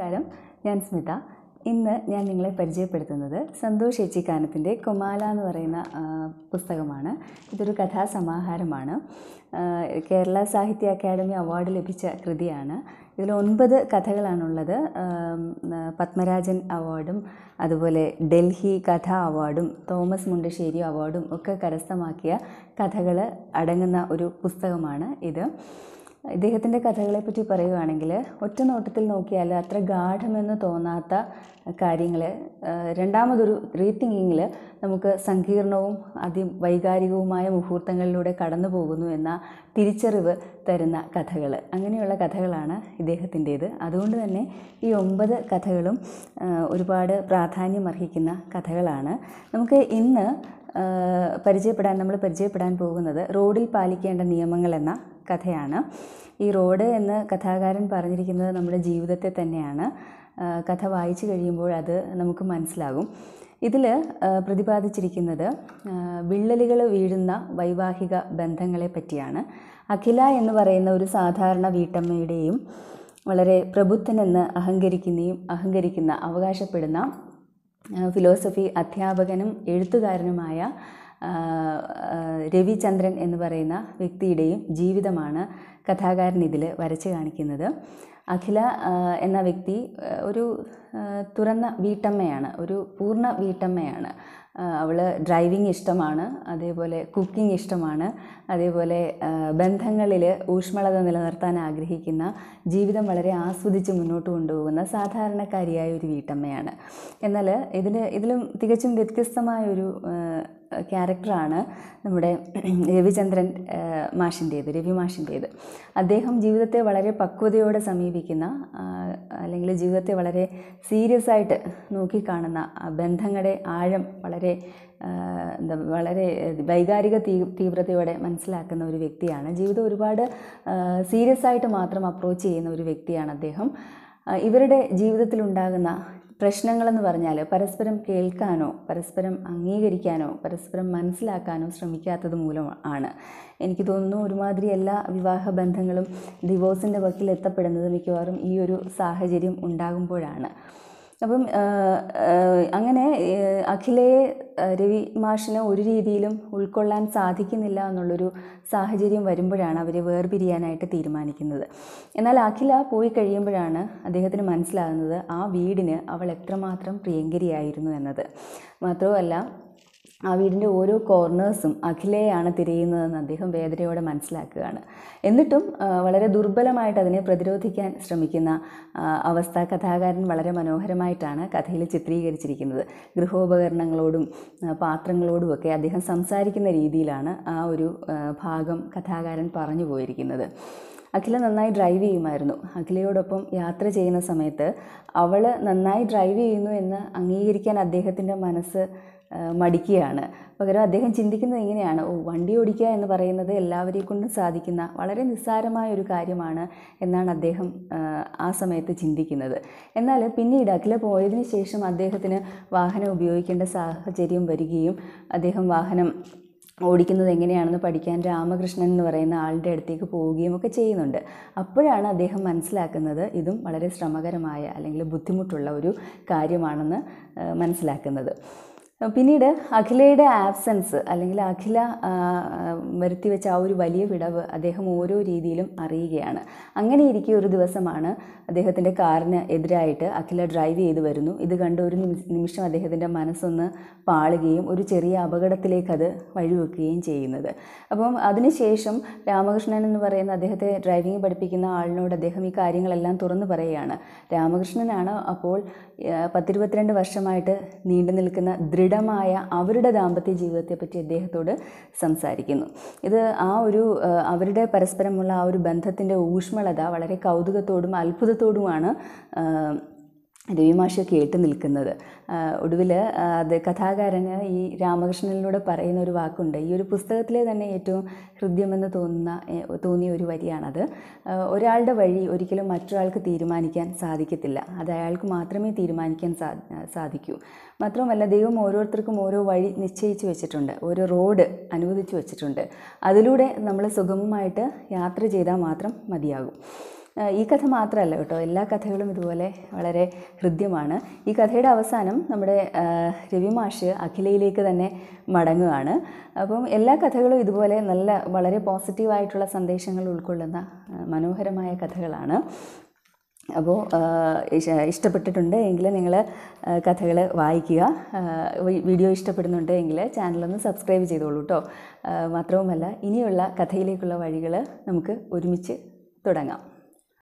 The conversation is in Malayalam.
നമസ്കാരം ഞാൻ സ്മിത ഇന്ന് ഞാൻ നിങ്ങളെ പരിചയപ്പെടുത്തുന്നത് സന്തോഷ് ഏച്ചിക്കാനത്തിൻ്റെ കുമാല എന്ന് പറയുന്ന പുസ്തകമാണ് ഇതൊരു കഥാസമാഹാരമാണ് കേരള സാഹിത്യ അക്കാദമി അവാർഡ് ലഭിച്ച കൃതിയാണ് ഇതിൽ ഒൻപത് കഥകളാണുള്ളത് പത്മരാജൻ അവാർഡും അതുപോലെ ഡൽഹി കഥാ അവാർഡും തോമസ് മുണ്ടശ്ശേരി അവാർഡും ഒക്കെ കരസ്ഥമാക്കിയ കഥകൾ അടങ്ങുന്ന ഒരു പുസ്തകമാണ് ഇത് ഇദ്ദേഹത്തിൻ്റെ കഥകളെപ്പറ്റി പറയുകയാണെങ്കിൽ ഒറ്റ നോട്ടത്തിൽ നോക്കിയാൽ അത്ര ഗാഠമെന്ന് തോന്നാത്ത കാര്യങ്ങൾ രണ്ടാമതൊരു റീതിങ്കിങ്ങിൽ നമുക്ക് സങ്കീർണവും വൈകാരികവുമായ മുഹൂർത്തങ്ങളിലൂടെ കടന്നു പോകുന്നു എന്ന തിരിച്ചറിവ് തരുന്ന കഥകൾ അങ്ങനെയുള്ള കഥകളാണ് ഇദ്ദേഹത്തിൻ്റേത് അതുകൊണ്ട് തന്നെ ഈ ഒമ്പത് കഥകളും ഒരുപാട് പ്രാധാന്യം അർഹിക്കുന്ന കഥകളാണ് നമുക്ക് ഇന്ന് പരിചയപ്പെടാൻ നമ്മൾ പരിചയപ്പെടാൻ പോകുന്നത് റോഡിൽ പാലിക്കേണ്ട നിയമങ്ങൾ എന്ന കഥയാണ് ഈ റോഡ് എന്ന് കഥാകാരൻ പറഞ്ഞിരിക്കുന്നത് നമ്മുടെ ജീവിതത്തെ തന്നെയാണ് കഥ വായിച്ചു കഴിയുമ്പോൾ അത് നമുക്ക് മനസ്സിലാകും ഇതിൽ പ്രതിപാദിച്ചിരിക്കുന്നത് വിള്ളലുകൾ വീഴുന്ന വൈവാഹിക ബന്ധങ്ങളെ പറ്റിയാണ് അഖില എന്ന് പറയുന്ന ഒരു സാധാരണ വീട്ടമ്മയുടെയും വളരെ പ്രബുദ്ധനെന്ന് അഹങ്കരിക്കുന്നയും അഹങ്കരിക്കുന്ന അവകാശപ്പെടുന്ന ഫിലോസഫി അധ്യാപകനും എഴുത്തുകാരനുമായ രവിചന്ദ്രൻ എന്ന് പറയുന്ന വ്യക്തിയുടെയും ജീവിതമാണ് കഥാകാരൻ ഇതിൽ വരച്ച് കാണിക്കുന്നത് അഖില എന്ന വ്യക്തി ഒരു തുറന്ന വീട്ടമ്മയാണ് ഒരു പൂർണ്ണ വീട്ടമ്മയാണ് അവൾ ഡ്രൈവിംഗ് ഇഷ്ടമാണ് അതേപോലെ കുക്കിംഗ് ഇഷ്ടമാണ് അതേപോലെ ബന്ധങ്ങളിൽ ഊഷ്മളത നിലനിർത്താൻ ആഗ്രഹിക്കുന്ന ജീവിതം വളരെ ആസ്വദിച്ച് മുന്നോട്ട് കൊണ്ടുപോകുന്ന സാധാരണക്കാരിയായ ഒരു വീട്ടമ്മയാണ് എന്നാൽ ഇതിന് ഇതിലും തികച്ചും വ്യത്യസ്തമായൊരു ക്യാരക്ടറാണ് നമ്മുടെ രവിചന്ദ്രൻ മാഷിൻ്റേത് രവി മാഷിൻ്റേത് അദ്ദേഹം ജീവിതത്തെ വളരെ പക്വതയോടെ സമീപിക്കുന്ന അല്ലെങ്കിൽ ജീവിതത്തെ വളരെ സീരിയസ് ആയിട്ട് നോക്കിക്കാണുന്ന ബന്ധങ്ങളുടെ ആഴം വളരെ എന്താ വളരെ വൈകാരിക തീ തീവ്രതയോടെ മനസ്സിലാക്കുന്ന ഒരു വ്യക്തിയാണ് ജീവിതം ഒരുപാട് സീരിയസ് ആയിട്ട് മാത്രം അപ്രോച്ച് ചെയ്യുന്ന ഒരു വ്യക്തിയാണ് അദ്ദേഹം ഇവരുടെ ജീവിതത്തിലുണ്ടാകുന്ന പ്രശ്നങ്ങളെന്ന് പറഞ്ഞാൽ പരസ്പരം കേൾക്കാനോ പരസ്പരം അംഗീകരിക്കാനോ പരസ്പരം മനസ്സിലാക്കാനോ ശ്രമിക്കാത്തത് മൂലം ആണ് എനിക്ക് തോന്നുന്നു ഒരുമാതിരി എല്ലാ വിവാഹ ബന്ധങ്ങളും ഡിവോഴ്സിൻ്റെ വക്കിൽ എത്തപ്പെടുന്നത് മിക്കവാറും ഈ ഒരു സാഹചര്യം ഉണ്ടാകുമ്പോഴാണ് അപ്പം അങ്ങനെ അഖിലയെ രവി മാഷിന് ഒരു രീതിയിലും ഉൾക്കൊള്ളാൻ സാധിക്കുന്നില്ല എന്നുള്ളൊരു സാഹചര്യം വരുമ്പോഴാണ് അവർ വേർപിരിയാനായിട്ട് തീരുമാനിക്കുന്നത് എന്നാൽ അഖില പോയി കഴിയുമ്പോഴാണ് അദ്ദേഹത്തിന് മനസ്സിലാകുന്നത് ആ വീടിന് അവൾ എത്രമാത്രം പ്രിയങ്കരിയായിരുന്നു എന്നത് മാത്രവുമല്ല ആ വീടിൻ്റെ ഓരോ കോർണേഴ്സും അഖിലയാണ് തിരയുന്നതെന്ന് അദ്ദേഹം വേദനയോടെ മനസ്സിലാക്കുകയാണ് എന്നിട്ടും വളരെ ദുർബലമായിട്ട് അതിനെ പ്രതിരോധിക്കാൻ ശ്രമിക്കുന്ന അവസ്ഥ കഥാകാരൻ വളരെ മനോഹരമായിട്ടാണ് കഥയിൽ ചിത്രീകരിച്ചിരിക്കുന്നത് ഗൃഹോപകരണങ്ങളോടും ഒക്കെ അദ്ദേഹം സംസാരിക്കുന്ന രീതിയിലാണ് ആ ഒരു ഭാഗം കഥാകാരൻ പറഞ്ഞു പോയിരിക്കുന്നത് അഖില നന്നായി ഡ്രൈവ് ചെയ്യുമായിരുന്നു അഖിലയോടൊപ്പം യാത്ര ചെയ്യുന്ന സമയത്ത് അവൾ നന്നായി ഡ്രൈവ് ചെയ്യുന്നു എന്ന് അംഗീകരിക്കാൻ അദ്ദേഹത്തിൻ്റെ മനസ്സ് മടിക്കുകയാണ് പകരം അദ്ദേഹം ചിന്തിക്കുന്നത് എങ്ങനെയാണ് ഓ വണ്ടി ഓടിക്കുക എന്ന് പറയുന്നത് എല്ലാവരെയും കൊണ്ടും സാധിക്കുന്ന വളരെ നിസ്സാരമായ ഒരു കാര്യമാണ് എന്നാണ് അദ്ദേഹം ആ സമയത്ത് ചിന്തിക്കുന്നത് എന്നാൽ പിന്നീട് അഖില പോയതിന് ശേഷം അദ്ദേഹത്തിന് വാഹനം ഉപയോഗിക്കേണ്ട സാഹചര്യം വരികയും അദ്ദേഹം വാഹനം ഓടിക്കുന്നത് എങ്ങനെയാണെന്ന് പഠിക്കാൻ രാമകൃഷ്ണൻ എന്ന് പറയുന്ന ആളുടെ അടുത്തേക്ക് പോവുകയും ഒക്കെ ചെയ്യുന്നുണ്ട് അപ്പോഴാണ് അദ്ദേഹം മനസ്സിലാക്കുന്നത് ഇതും വളരെ ശ്രമകരമായ അല്ലെങ്കിൽ ബുദ്ധിമുട്ടുള്ള ഒരു കാര്യമാണെന്ന് മനസ്സിലാക്കുന്നത് പിന്നീട് അഖിലയുടെ ആബ്സെൻസ് അല്ലെങ്കിൽ അഖില വരുത്തിവെച്ച ആ ഒരു വലിയ വിടവ് അദ്ദേഹം ഓരോ രീതിയിലും അറിയുകയാണ് അങ്ങനെ ഇരിക്കെ ഒരു ദിവസമാണ് അദ്ദേഹത്തിൻ്റെ കാറിന് എതിരായിട്ട് അഖില ഡ്രൈവ് ചെയ്ത് വരുന്നു ഇത് കണ്ട് ഒരു നിമിഷം അദ്ദേഹത്തിൻ്റെ മനസ്സൊന്ന് പാളുകയും ഒരു ചെറിയ അപകടത്തിലേക്ക് അത് വഴിവെക്കുകയും ചെയ്യുന്നത് അപ്പം അതിനുശേഷം രാമകൃഷ്ണൻ എന്ന് പറയുന്ന അദ്ദേഹത്തെ ഡ്രൈവിംഗ് പഠിപ്പിക്കുന്ന ആളിനോട് അദ്ദേഹം ഈ കാര്യങ്ങളെല്ലാം തുറന്നു പറയുകയാണ് രാമകൃഷ്ണനാണ് അപ്പോൾ പത്തിരുപത്തിരണ്ട് വർഷമായിട്ട് നീണ്ടു നിൽക്കുന്ന ദൃഢ ദൃഢമായ അവരുടെ ദാമ്പത്യ ജീവിതത്തെപ്പറ്റി അദ്ദേഹത്തോട് സംസാരിക്കുന്നു ഇത് ആ ഒരു അവരുടെ പരസ്പരമുള്ള ആ ഒരു ബന്ധത്തിൻ്റെ ഊഷ്മളത വളരെ കൗതുകത്തോടും അത്ഭുതത്തോടുമാണ് രവിമാഷ് കേട്ട് നിൽക്കുന്നത് ഒടുവിൽ അത് കഥാകാരന് ഈ രാമകൃഷ്ണനിലൂടെ പറയുന്ന ഒരു വാക്കുണ്ട് ഈ ഒരു പുസ്തകത്തിലെ തന്നെ ഏറ്റവും ഹൃദ്യമെന്ന് തോന്നുന്ന തോന്നിയ ഒരു വരിയാണത് ഒരാളുടെ വഴി ഒരിക്കലും മറ്റൊരാൾക്ക് തീരുമാനിക്കാൻ സാധിക്കത്തില്ല അത് അയാൾക്ക് മാത്രമേ തീരുമാനിക്കാൻ സാധിക്കൂ മാത്രമല്ല ദൈവം ഓരോരുത്തർക്കും ഓരോ വഴി നിശ്ചയിച്ചു വെച്ചിട്ടുണ്ട് ഓരോ റോഡ് അനുവദിച്ചു വെച്ചിട്ടുണ്ട് അതിലൂടെ നമ്മൾ സുഗമമായിട്ട് യാത്ര ചെയ്താൽ മാത്രം മതിയാകും ഈ കഥ മാത്രമല്ല കേട്ടോ എല്ലാ കഥകളും ഇതുപോലെ വളരെ ഹൃദ്യമാണ് ഈ കഥയുടെ അവസാനം നമ്മുടെ രവിമാഷ് അഖിലയിലേക്ക് തന്നെ മടങ്ങുകയാണ് അപ്പം എല്ലാ കഥകളും ഇതുപോലെ നല്ല വളരെ പോസിറ്റീവായിട്ടുള്ള സന്ദേശങ്ങൾ ഉൾക്കൊള്ളുന്ന മനോഹരമായ കഥകളാണ് അപ്പോൾ ഇഷ്ടപ്പെട്ടിട്ടുണ്ട് എങ്കിൽ നിങ്ങൾ കഥകൾ വായിക്കുക വീഡിയോ ഇഷ്ടപ്പെടുന്നുണ്ട് എങ്കിൽ ചാനലൊന്ന് സബ്സ്ക്രൈബ് ചെയ്തോളൂ കേട്ടോ മാത്രവുമല്ല ഇനിയുള്ള കഥയിലേക്കുള്ള വഴികൾ നമുക്ക് ഒരുമിച്ച് തുടങ്ങാം